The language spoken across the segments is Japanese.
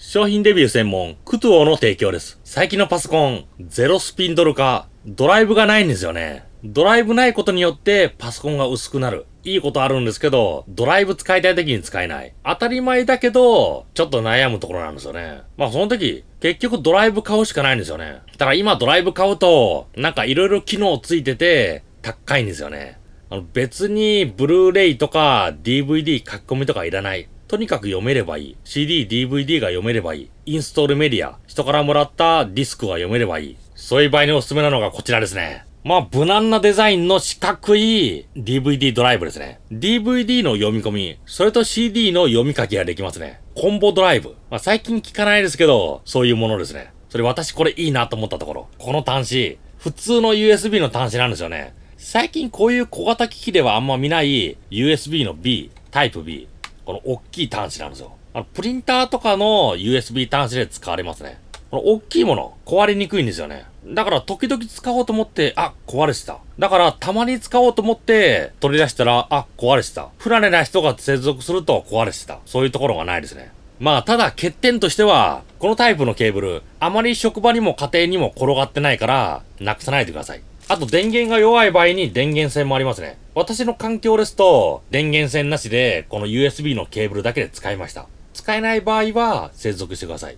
商品レビュー専門、クトゥオの提供です。最近のパソコン、ゼロスピンドル化、ドライブがないんですよね。ドライブないことによってパソコンが薄くなる。いいことあるんですけど、ドライブ使いたい時に使えない。当たり前だけど、ちょっと悩むところなんですよね。まあその時、結局ドライブ買うしかないんですよね。ただ今ドライブ買うと、なんか色々機能ついてて、高いんですよね。あの別に、ブルーレイとか DVD 書き込みとかいらない。とにかく読めればいい。CD、DVD が読めればいい。インストールメディア、人からもらったディスクが読めればいい。そういう場合におすすめなのがこちらですね。まあ、無難なデザインの四角い DVD ドライブですね。DVD の読み込み、それと CD の読み書きができますね。コンボドライブ。まあ、最近聞かないですけど、そういうものですね。それ私これいいなと思ったところ。この端子、普通の USB の端子なんですよね。最近こういう小型機器ではあんま見ない USB の B、タイプ B。この大きい端子なんですよ。あの、プリンターとかの USB 端子で使われますね。この大きいもの、壊れにくいんですよね。だから時々使おうと思って、あ、壊れてた。だからたまに使おうと思って取り出したら、あ、壊れてた。不慣れな人が接続すると壊れてた。そういうところがないですね。まあ、ただ欠点としては、このタイプのケーブル、あまり職場にも家庭にも転がってないから、なくさないでください。あと電源が弱い場合に電源線もありますね。私の環境ですと、電源線なしで、この USB のケーブルだけで使いました。使えない場合は、接続してください。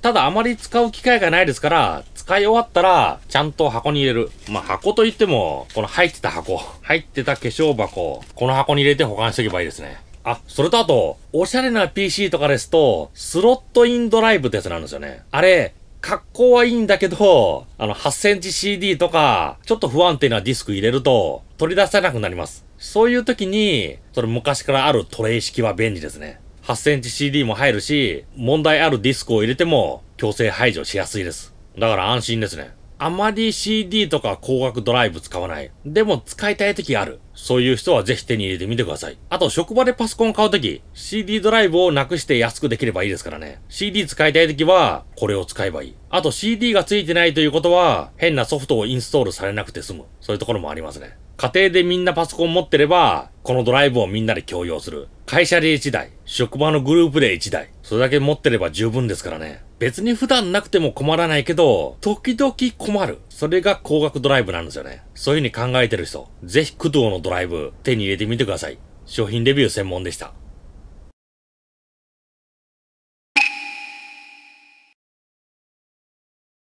ただあまり使う機会がないですから、使い終わったら、ちゃんと箱に入れる。まあ、箱といっても、この入ってた箱、入ってた化粧箱、この箱に入れて保管しておけばいいですね。あ、それとあと、おしゃれな PC とかですと、スロットインドライブってやつなんですよね。あれ、格好はいいんだけど、あの、8センチ CD とか、ちょっと不安定なディスク入れると、取り出せなくなります。そういう時に、それ昔からあるトレイ式は便利ですね。8センチ CD も入るし、問題あるディスクを入れても、強制排除しやすいです。だから安心ですね。あまり CD とか高額ドライブ使わない。でも使いたい時ある。そういう人はぜひ手に入れてみてください。あと、職場でパソコン買う時、CD ドライブをなくして安くできればいいですからね。CD 使いたい時は、これを使えばいい。あと、CD が付いてないということは、変なソフトをインストールされなくて済む。そういうところもありますね。家庭でみんなパソコン持ってれば、このドライブをみんなで共用する。会社で1台、職場のグループで1台、それだけ持ってれば十分ですからね。別に普段なくても困らないけど、時々困る。それが高額ドライブなんですよね。そういう風に考えてる人、ぜひ工藤のドライブ手に入れてみてください。商品レビュー専門でした。